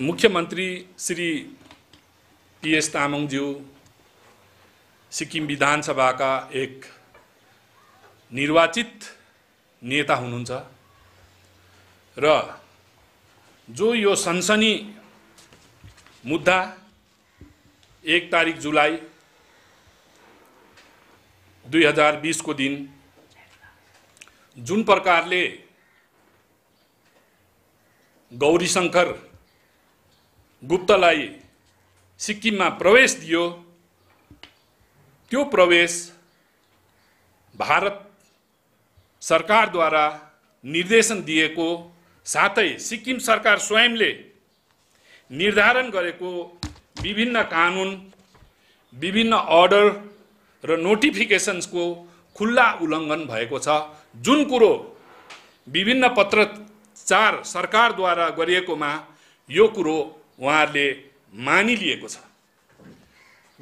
मुख्यमन्त्री श्री पिएस तामाङज्यू सिक्किम विधानसभाका एक निर्वाचित नेता हुनुहुन्छ र जो यो सनसनी मुद्दा एक तारिक जुलाई दुई हजार बिसको दिन जुन प्रकारले गौरी शङ्कर गुप्तलाई सिक्किममा प्रवेश दियो त्यो प्रवेश भारत सरकारद्वारा निर्देशन दिएको साथै सिक्किम सरकार स्वयंले निर्धारण गरेको विभिन्न कानुन विभिन्न अर्डर र नोटिफिकेसन्सको खुल्ला उल्लङ्घन भएको छ जुन कुरो विभिन्न पत्रचार सरकारद्वारा गरिएकोमा यो कुरो उहाँहरूले मानिलिएको छ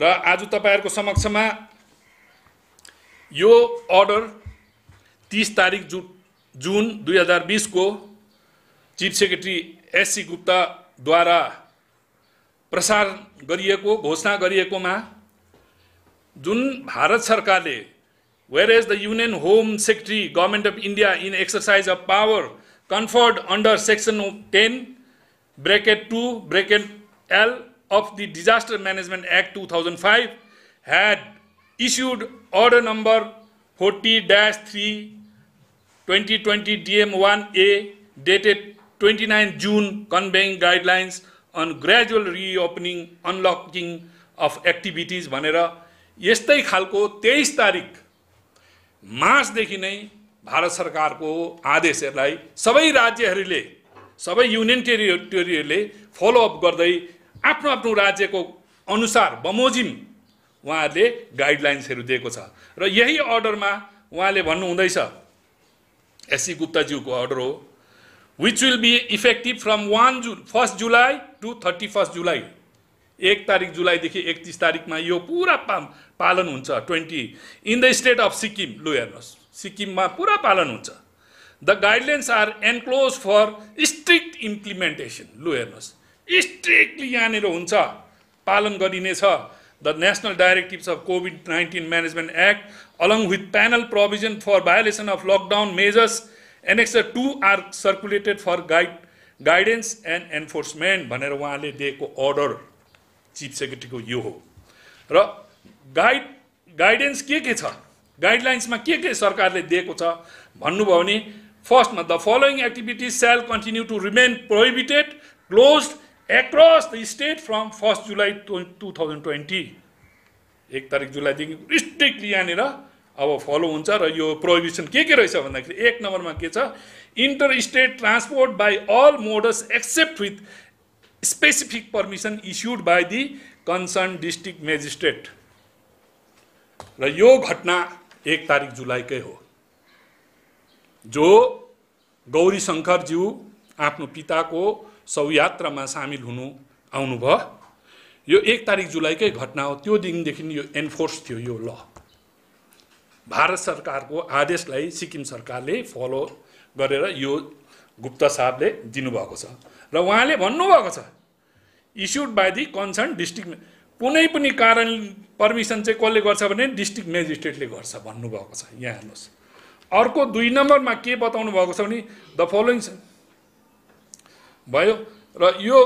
र आज तपाईँहरूको समक्षमा यो अर्डर तिस तारिक जु जुन दुई हजार बिसको चिफ सेक्रेटरी एससी गुप्ताद्वारा प्रसार गरिएको घोषणा गरिएकोमा जुन भारत सरकारले whereas the union home secretary government of India in exercise of power conferred under section ten bracket 2 bracket L of the Disaster Management Act 2005 had issued order number 40-3 2020 DM1A dated 29 June conveying guidelines on gradual reopening unlocking of activities भनेर यस्तै खालको तेइस तारिक मार्चदेखि नै भारत सरकारको आदेशहरूलाई सबै राज्यहरूले सबै युनियन टेरिटोरीहरूले फलोअप गर्दै आफ्नो आफ्नो राज्यको अनुसार बमोजिम उहाँहरूले गाइडलाइन्सहरू दिएको छ र यही अर्डरमा उहाँले भन्नुहुँदैछ एससी गुप्ताज्यूको अर्डर हो which will be effective from one जुन first July to thirty first July एक तारिक जुलाईदेखि एकतिस तारिकमा यो पुरा पा पालन हुन्छ twenty in the state of Sikkim लु हेर्नुहोस् सिक्किममा पुरा पालन हुन्छ the guidelines are enclose for strict implementation लु हेर्नुहोस् स्ट्रिक्टली यहाँनिर हुन्छ पालन गरिनेछ the national directives of COVID nineteen management act along with penal provision for violation of lockdown measures annex two are circulated for guide guidance and enforcement भनेर उहाँले दिएको order chief सेक्रेटरीको यो हो र गाइड गाइडेन्स के के छ गाइडलाइन्समा के के सरकारले दिएको छ भन्नुभयो भने following activities shall continue activities remain prohibited close across the state from first July from 1st thousand 2020. एक तारिक जुलाईदेखि स्ट्रिक्टली यहाँनिर अब फलो हुन्छ र यो प्रोहिबिसन के के रहेछ भन्दाखेरि एक नम्बरमा के छ inter state transport by all modes except with specific permission issued by the concern district magistrate र यो घटना एक तारिक जुलाईकै हो जो गौरी शङ्करज्यू आफ्नो पिताको सौयात्रामा सामेल हुनु आउनुभयो यो एक तारिक जुलाईकै घटना हो त्यो दिनदेखि यो एन्फोर्स थियो यो ल भारत सरकारको आदेशलाई सिक्किम सरकारले फलो गरेर यो गुप्त साहबले दिनुभएको छ र उहाँले भन्नुभएको छ issued by the concern district कुनै पनि कारण पर्मिसन चाहिँ कसले गर्छ भने डिस्ट्रिक्ट मेजिस्ट्रेटले गर्छ भन्नुभएको छ यहाँ हेर्नुहोस् अर्को दुई नम्बरमा के बताउनु भएको छ भने द फलोइङ भयो र यो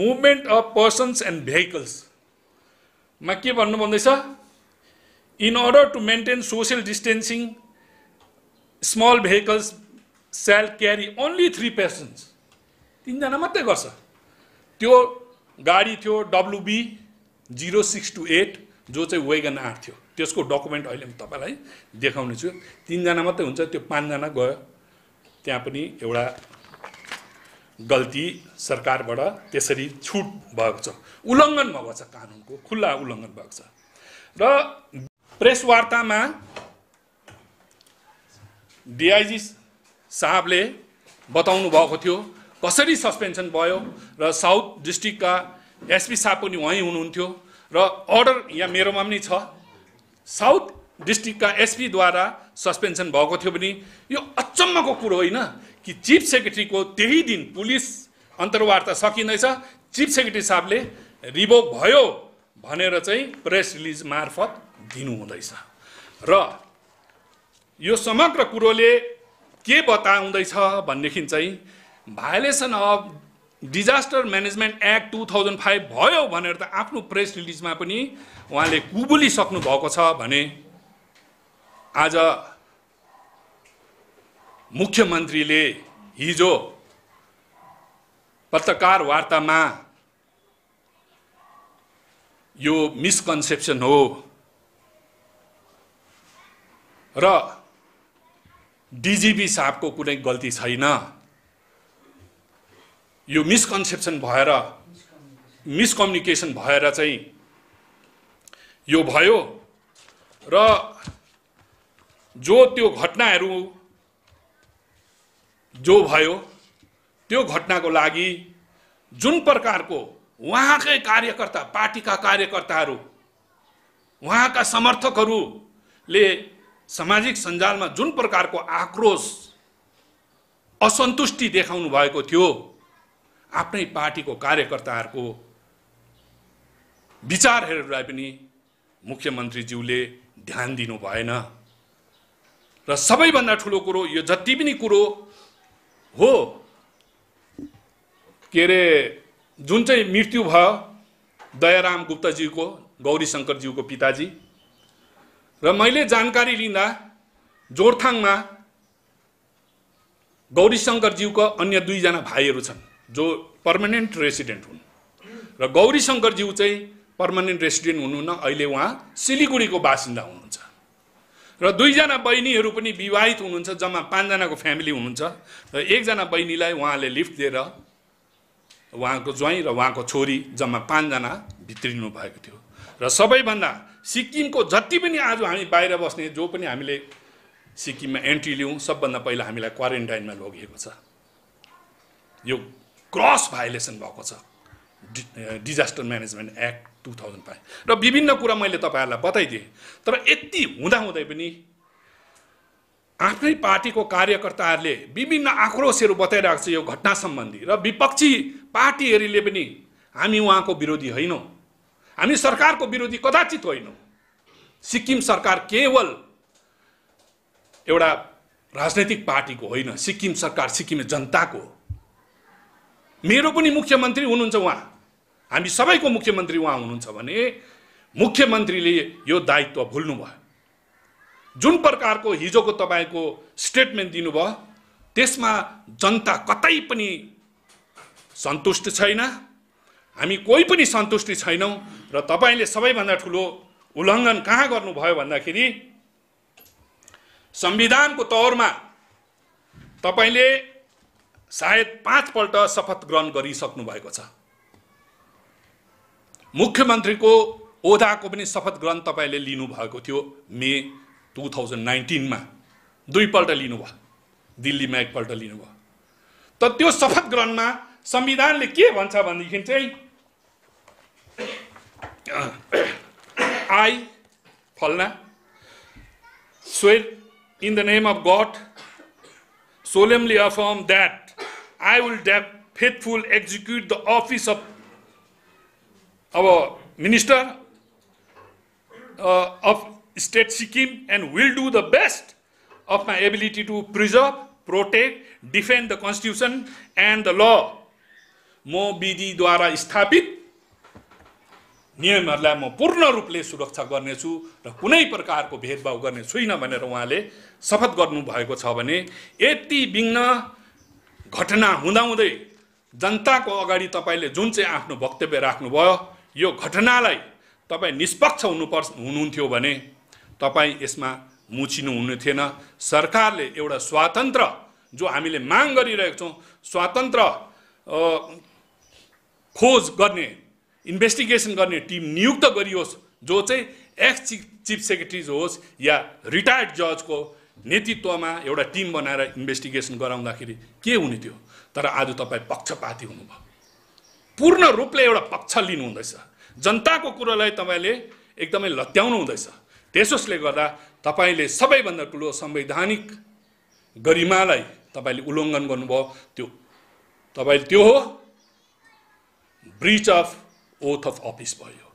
मुभमेन्ट अफ पर्सन्स एन्ड भेहिकल्समा के भन्नु भन्दैछ in order to maintain social distancing small vehicles shall carry only three persons तिनजना मात्रै गर्छ त्यो गाडी थियो WB zero six two eight जो चाहिँ वेगन आर्ट थियो त्यसको डकुमेन्ट अहिले म तपाईँलाई देखाउने छु तिनजना मात्रै हुन्छ त्यो पाँचजना गयो त्यहाँ पनि एउटा गल्ती सरकारबाट त्यसरी छुट भएको छ उल्लङ्घन भएको छ कानुनको खुल्ला उल्लङ्घन भएको छ र प्रेस वार्तामा डिआइजी साहबले बताउनु भएको थियो कसरी सस्पेन्सन भयो र साउथ डिस्ट्रिक्टका एसपी साहब पनि उहीँ हुनुहुन्थ्यो र अर्डर यहाँ मेरोमा पनि छ साउथ डिस्ट्रिक्टका एसपीद्वारा सस्पेन्सन भएको थियो भने यो अचम्मको कुरो होइन कि चिफ सेक्रेटरीको त्यही दिन पुलिस अन्तर्वार्ता सकिँदैछ चिफ सेक्रेटरी साहबले रिभोक भयो भनेर चाहिँ प्रेस रिलिज मार्फत दिनुहुँदैछ र यो समग्र कुरोले के बताउँदैछ भनेदेखि चाहिँ violation of disaster management act two thousand five भयो भनेर त आफ्नो प्रेस रिलिजमा पनि उहाँले कुबुलिसक्नु भएको छ भने आज मुख्यमन्त्रीले हिजो पत्रकार वार्तामा यो मिसकन्सेप्सन हो र डिजिपी साहबको कुनै गल्ती छैन यो मिसकन्सेप्सन भएर मिसकम्युनिकेसन भएर चाहिँ यो भयो र जो त्यो घटनाहरू जो भयो त्यो घटनाको लागि जुन प्रकारको उहाँकै कार्यकर्ता पार्टीका कार्यकर्ताहरू उहाँका समर्थकहरूले सामाजिक सञ्जालमा जुन प्रकारको आक्रोश असन्तुष्टि देखाउनु भएको थियो आफ्नै पार्टीको कार्यकर्ताहरूको विचारहरूलाई पनि मुख्यमन्त्रीज्यूले ध्यान दिनु भएन र सबैभन्दा ठुलो कुरो यो जति पनि कुरो हो के अरे जुन चाहिँ मृत्यु भयो दयाराम गुप्तज्यूको गौरी शङ्करज्यूको पिताजी र मैले जानकारी लिँदा जोरथाङमा गौरी शङ्करज्यूको अन्य दुईजना भाइहरू छन् जो पर्मानेन्ट रेसिडेन्ट हुन् र गौरी शङ्करज्यू चाहिँ पर्मानेन्ट रेसिडेन्ट हुनुहुन्न अहिले उहाँ सिलिगुडीको बासिन्दा हुनुहुन्छ र दुईजना बहिनीहरू पनि विवाहित हुनुहुन्छ जम्मा पाँचजनाको फ्यामिली हुनुहुन्छ र एकजना बहिनीलाई उहाँले लिफ्ट दिएर उहाँको ज्वाइँ र उहाँको छोरी जम्मा पाँचजना भित्रिनु भएको थियो र सबैभन्दा सिक्किमको जति पनि आज हामी बाहिर बस्ने जो पनि हामीले सिक्किममा एन्ट्री लियौँ सबभन्दा पहिला हामीलाई क्वारेन्टाइनमा लगिएको छ यो क्रस भाइलेसन भएको छ disaster management act two thousand five र विभिन्न कुरा मैले तपाईँहरूलाई बताइदिएँ तर यति हुँदाहुँदै पनि आफ्नै पार्टीको कार्यकर्ताहरूले विभिन्न आक्रोशहरू बताइरहेको छ यो घटना सम्बन्धी र विपक्षी पार्टीहरूले पनि हामी उहाँको विरोधी होइनौँ हामी सरकारको विरोधी कदाचित होइनौँ सिक्किम सरकार केवल एउटा राजनैतिक पार्टीको होइन सिक्किम सरकार सिक्किम जनताको मेरो पनि मुख्यमन्त्री हुनुहुन्छ उहाँ हामी सबैको मुख्यमन्त्री उहाँ हुनुहुन्छ भने मुख्यमन्त्रीले यो दायित्व भुल्नु भयो जुन प्रकारको हिजोको तपाईँको स्टेटमेन्ट दिनुभयो त्यसमा जनता कतै पनि सन्तुष्ट छैन हामी कोही पनि सन्तुष्टि छैनौँ र तपाईँले सबैभन्दा ठुलो उल्लङ्घन कहाँ गर्नुभयो भन्दाखेरि संविधानको तौरमा तपाईँले सायद पाँचपल्ट शपथ ग्रहण गरिसक्नु भएको छ मुख्यमन्त्रीको ओदाको पनि शपथ ग्रहण तपाईँले लिनुभएको थियो मे टु थाउजन्ड नाइन्टिनमा दुईपल्ट लिनुभयो दिल्लीमा एकपल्ट लिनुभयो त त्यो शपथ ग्रहणमा संविधानले के भन्छ भनेदेखि चाहिँ आई फल्ना swear in the name of God solemnly affirm that I will deep faithful execute the office of uh minister of state Sikkim and will do the best of my ability to preserve protect defend the constitution and the law म विधिद्वारा स्थापित नियमहरूलाई म पूर्ण रूपले सुरक्षा गर्नेछु र कुनै प्रकारको भेदभाव गर्ने छुइनँ भनेर उहाँले शपथ गर्नुभएको छ भने यति विघ्न घटना हुँदाहुँदै जनताको अगाडि तपाईँले जुन चाहिँ आफ्नो वक्तव्य राख्नुभयो यो घटनालाई तपाईँ निष्पक्ष हुनुपर्छ हुनुहुन्थ्यो भने तपाईँ यसमा मुछिनु हुने थिएन सरकारले एउटा स्वतन्त्र जो हामीले माग गरिरहेको छौँ स्वातन्त्र खोज गर्ने इन्भेस्टिगेसन गर्ने टिम नियुक्त गरियोस् जो चाहिँ एक्स चिफ चिफ सेक्रेटरी होस् या रिटायर्ड जजको नेतृत्वमा एउटा टिम बनाएर इन्भेस्टिगेसन गराउँदाखेरि के हुने थियो तर आज तपाईँ पक्षपाती हुनुभयो पूर्ण रूपले एउटा पक्ष लिनु हुँदैछ जनताको कुरोलाई तपाईँले एकदमै लत्याउनु हुँदैछ त्यसोसले गर्दा तपाईँले सबैभन्दा ठुलो संवैधानिक गरिमालाई तपाईँले उल्लङ्घन गर्नुभयो त्यो तपाईँले त्यो हो breach of oath of office भयो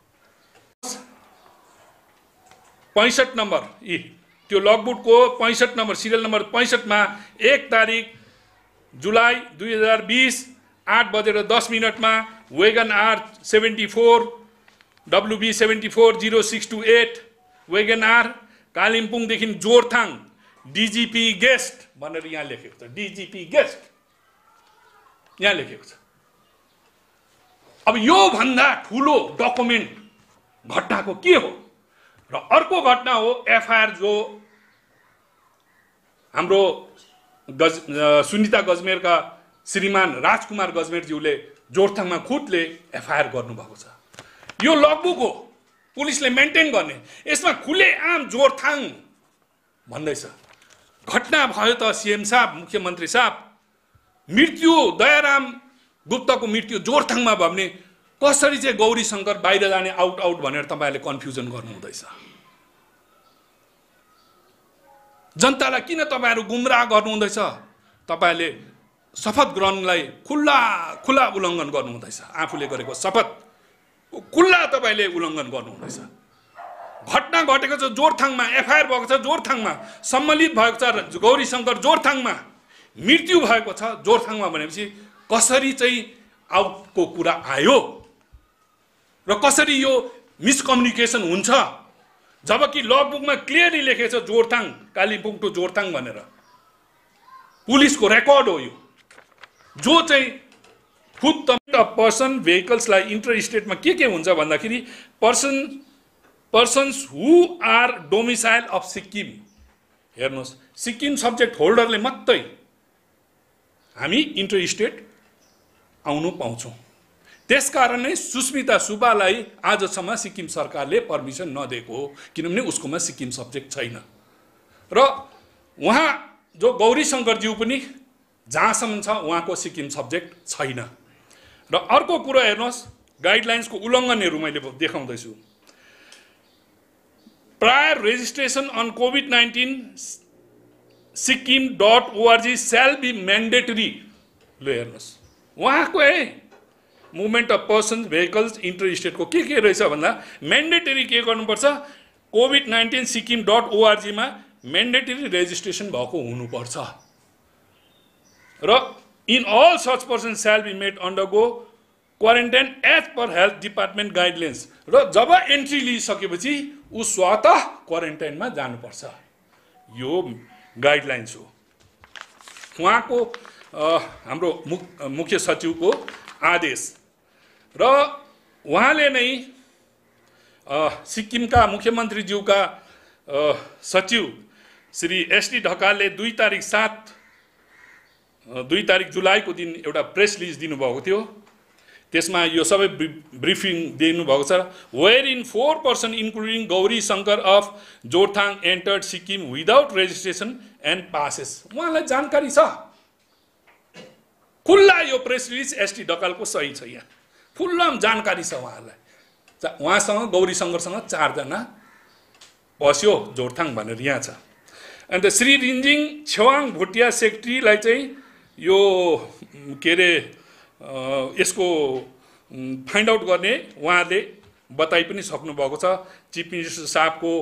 पैँसठ नम्बर यी त्यो लगबुकको पैँसठ नम्बर सिरियल नम्बर पैँसठमा एक तारिक जुलाई दुई हजार बिस आठ बजेर दस मिनटमा Wagon R seventy four WB seventy four zero six two eight Wagon R कालिम्पोङदेखि जोरथाङ डिजिपी गेस्ट भनेर यहाँ लेखेको छ डिजिपी गेस्ट यहाँ लेखेको छ अब योभन्दा ठुलो डकुमेन्ट घटनाको के हो र अर्को घटना हो एफआइआर जो हाम्रो गज सुनिता गजमेरका श्रीमान राजकुमार गजमेरज्यूले जोरथाङमा खुदले एफआइआर गर्नुभएको छ यो लगबुक हो पुलिसले मेन्टेन गर्ने यसमा खुले आम जोरथाङ भन्दैछ घटना भयो त सिएम साहब मुख्यमन्त्री साहब मृत्यु दयाराम गुप्तको मृत्यु जोरथाङमा भयो भने कसरी चाहिँ गौरी शङ्कर बाहिर जाने आउट आउट भनेर तपाईँहरूले कन्फ्युजन गर्नुहुँदैछ जनतालाई किन तपाईँहरू गुमराह गर्नुहुँदैछ तपाईँहरूले शपथ ग्रहणलाई खुल्ला खुल्ला उल्लङ्घन गर्नुहुँदैछ आफूले गरेको शपथ खुल्ला तपाईँले उल्लङ्घन गर्नुहुँदैछ घटना घटेको छ जोरथाङमा एफआइआर भएको छ जोरथाङमा सम्मिलित भएको छ गौरी शङ्कर जोरथाङमा मृत्यु भएको छ जोरथाङमा भनेपछि कसरी चाहिँ आउटको कुरा आयो र कसरी यो मिसकम्युनिकेसन हुन्छ जबकि लगबुकमा क्लियरली लेखेको छ जोरथाङ कालिम्पोङ टु जोरथाङ भनेर पुलिसको रेकर्ड हो यो जो चाहिँ फुड अ पर्सन भेहिकल्सलाई इन्टर स्टेटमा के के हुन्छ भन्दाखेरि person persons who are domicile of Sikkim हेर्नुहोस् सिक्किम सब्जेक्ट होल्डरले मात्रै हामी इन्टर स्टेट आउनु पाउँछौँ त्यसकारण नै सुस्मिता सुब्बालाई आजसम्म सिक्किम सरकारले पर्मिसन नदिएको हो किनभने उसकोमा सिक्किम सब्जेक्ट छैन र उहाँ जो गौरी शङ्करज्यू पनि जहाँसम्म छ उहाँको सिक्किम सब्जेक्ट छैन र अर्को कुरो हेर्नुहोस् गाइडलाइन्सको उल्लङ्घनहरू मैले देखाउँदैछु prior registration on COVID nineteen Sikkim dot org shall be mandatory ल हेर्नुहोस् उहाँको है movement of persons vehicles inter स्टेटको के के रहेछ भन्दा मेन्डेटरी के गर्नुपर्छ कोभिड नाइन्टिन सिक्किम डट ओआरजीमा मेन्डेटरी रेजिस्ट्रेसन भएको हुनुपर्छ र in all such person shall be made under go quarantine as per health department guidelines र जब एन्ट्री लिइसकेपछि ऊ स्वत क्वारेन्टाइनमा जानुपर्छ यो गाइडलाइन्स हो उहाँको हाम्रो मुख्य सचिवको आदेश र उहाँले नै सिक्किमका मुख्यमन्त्रीज्यूका सचिव श्री एसडी ढकालले दुई तारिक सात दुई तारिक जुलाईको दिन एउटा प्रेस रिलिज दिनुभएको थियो त्यसमा यो सबै ब्रिफिङ दिनुभएको छ where in four person including Gauri Shankar of Jorethang entered Sikkim without registration and passes उहाँलाई जानकारी छ खुल्ला यो प्रेस रिलिज एसटी ढकालको सही छ यहाँ फुल्लम जानकारी छ उहाँहरूलाई चा उहाँसँग गौरी शङ्करसँग चारजना बस्यो जोरथाङ भनेर यहाँ छ अन्त श्री रिन्जिङ छेवाङ भुटिया सेक्ट्रीलाई चाहिँ यो के अरे यसको फाइन्ड आउट गर्ने उहाँले बताइ पनि सक्नुभएको छ चिफ मिनिस्टर साहबको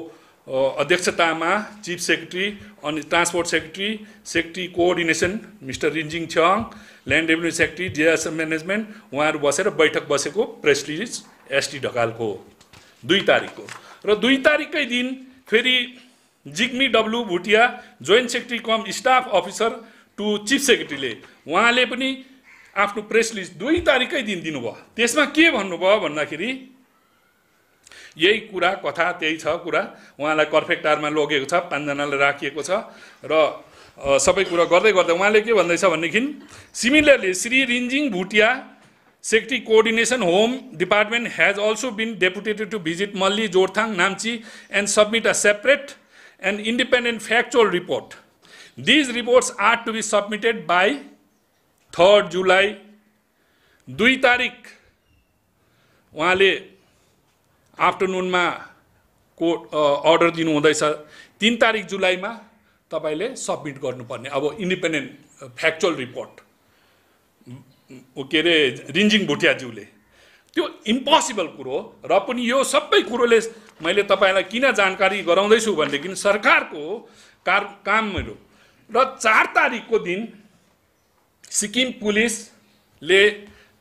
अध्यक्षतामा चिफ सेक्रेटरी अनि transport secretary secretary coordination mister Rinzing Chhang land revenue secretary disaster management उहाँहरू बसेर बैठक बसेको प्रेस रिलिज एसटी ढकालको दुई तारिकको र दुई तारिककै दिन फेरि Jigmi W Bhutia joint secretary cum staff officer to chief सेक्रेटरीले उहाँले पनि आफ्नो प्रेस रिलिज दुई तारिकै दिन दिनुभयो त्यसमा के भन्नुभयो भन्दाखेरि यही कुरा कथा त्यही छ कुरा उहाँलाई कर्फेक्टारमा लगेको छ पाँचजनालाई राखिएको छ र सबै कुरा गर्दै गर्दै उहाँले के भन्दैछ भनेदेखि similarly Shri Rinzing Bhutia secretary coordination home department has also been deputed to visit Melli Jorethang Namchi and submit a separate and independent factual report these reports are to be submitted by third July दुई तारिक उहाँले आफ्टरनुनमा को अर्डर दिनुहुँदैछ तिन तारिक जुलाईमा तपाईँले सब्मिट गर्नुपर्ने अब इन्डिपेन्डेन्ट फ्याक्चुअल रिपोर्ट के अरे रिन्जिङ भुटियाज्यूले त्यो इम्पोसिबल कुरो र पनि यो सबै कुरोले मैले तपाईँलाई किन जानकारी गराउँदैछु भनेदेखि सरकारको कार कामहरू र चार तारिकको दिन सिक्किम पुलिसले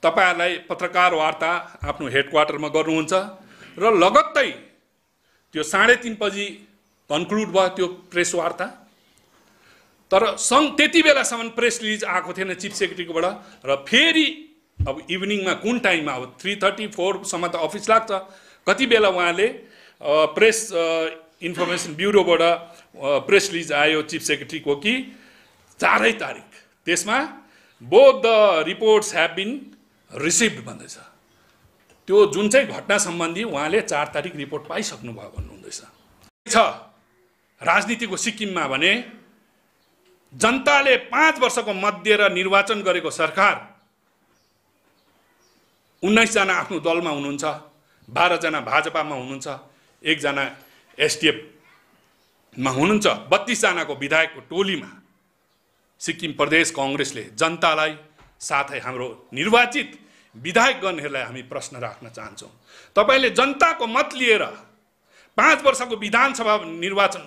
तपाईँहरूलाई पत्रकार वार्ता आफ्नो हेडक्वार्टरमा गर्नुहुन्छ र लगत्तै त्यो साढे तिन बजी कन्क्लुड भयो त्यो प्रेस वार्ता तर सङ्घ त्यति बेलासम्म प्रेस रिलिज आएको थिएन चिफ सेक्रेटरीकोबाट र फेरि अब इभिनिङमा कुन टाइममा अब थ्री थर्टी फोरसम्म त अफिस लाग्छ कति बेला उहाँले प्रेस इन्फर्मेसन ब्युरोबाट प्रेस रिलिज आयो चिफ सेक्रेटरीको कि चारै तारिक त्यसमा both the reports have been received भन्दैछ त्यो जुन चाहिँ घटना सम्बन्धी उहाँले चार तारिक रिपोर्ट पाइसक्नुभयो भन्नुहुँदैछ छ राजनीतिको सिक्किममा भने जनताले पाँच वर्षको मध्य र निर्वाचन गरेको सरकार उन्नाइसजना आफ्नो दलमा हुनुहुन्छ बाह्रजना भाजपामा हुनुहुन्छ एकजना एसडिएफमा हुनुहुन्छ बत्तिसजनाको विधायकको टोलीमा सिक्किम प्रदेश कङ्ग्रेसले जनतालाई साथै हाम्रो निर्वाचित विधायकगणहरूलाई हामी प्रश्न राख्न चाहन्छौँ तपाईँले जनताको मत लिएर पाँच वर्षको विधानसभा निर्वाचन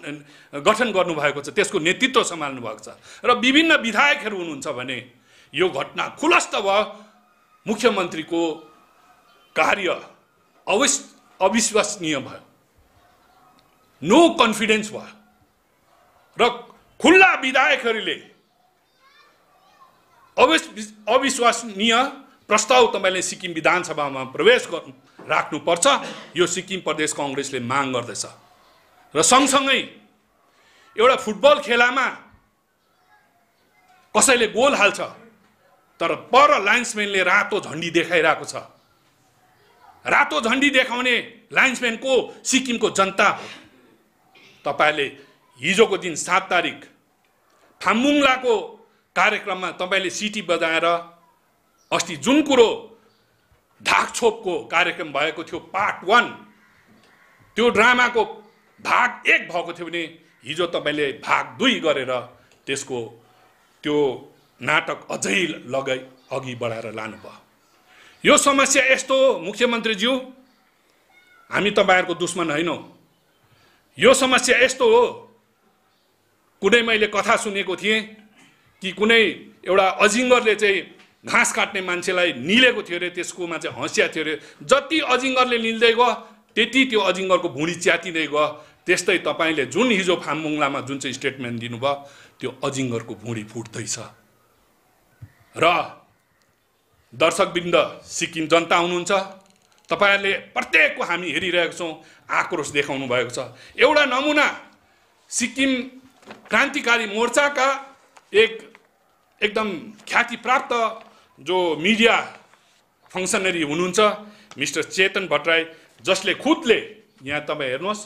गठन गर्नुभएको छ त्यसको नेतृत्व सम्हाल्नु भएको छ र विभिन्न विधायकहरू हुनुहुन्छ भने यो घटना खुलस्त भयो मुख्यमन्त्रीको कार्य अविश् अविश्वसनीय भयो नो कन्फिडेन्स भयो र खुल्ला विधायकहरूले अविश्वसनीय प्रस्ताव तपाईँले सिक्किम विधानसभामा प्रवेश गर्नु राख्नुपर्छ यो सिक्किम प्रदेश कङ्ग्रेसले माग गर्दछ र सँगसँगै एउटा फुटबल खेलामा कसैले गोल हाल्छ तर पर लाइन्सम्यानले रातो झन्डी देखाइरहेको छ रातो झन्डी देखाउने लाइन्सम्यानको सिक्किमको जनता हो तपाईँले हिजोको दिन सात तारिक फाम्बुङलाको कार्यक्रममा तपाईँले सिटी बजाएर अस्ति जुन कुरो ढाकछोपको कार्यक्रम भएको थियो पार्ट वान त्यो ड्रामाको भाग एक भएको थियो भने हिजो तपाईँले भाग दुई गरेर त्यसको त्यो नाटक अझै लगाइ अघि बढाएर लानुभयो यो समस्या यस्तो हो मुख्यमन्त्रीज्यू हामी तपाईँहरूको दुश्मन होइनौँ यो समस्या यस्तो हो कुनै मैले कथा सुनेको थिएँ कि कुनै एउटा अजिङ्गरले चाहिँ घाँस काट्ने मान्छेलाई निलेको थियो अरे त्यसकोमा चाहिँ हँसिया थियो अरे जति अजिङ्गरले निल्दै गयो त्यति त्यो अजिङ्गरको भुँडी च्यातिँदै गयो त्यस्तै तपाईँले जुन हिजो फामुङलामा जुन चाहिँ स्टेटमेन्ट दिनुभयो त्यो अजिङ्गरको भुँडी फुट्दैछ र दर्शकवृन्द सिक्किम जनता हुनुहुन्छ तपाईँहरूले प्रत्येकको हामी हेरिरहेको छौँ आक्रोश देखाउनु भएको छ एउटा नमुना सिक्किम क्रान्तिकारी मोर्चाका एक एकदम ख्याति प्राप्त जो मिडिया फङ्सनरी हुनुहुन्छ मिस्टर चेतन भट्टराई जसले खुदले यहाँ तपाईँ हेर्नुहोस्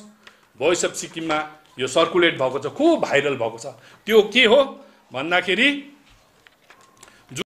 भोइस अफ सिक्किममा यो सर्कुलेट भएको छ खुब भाइरल भएको छ त्यो के हो भन्दाखेरि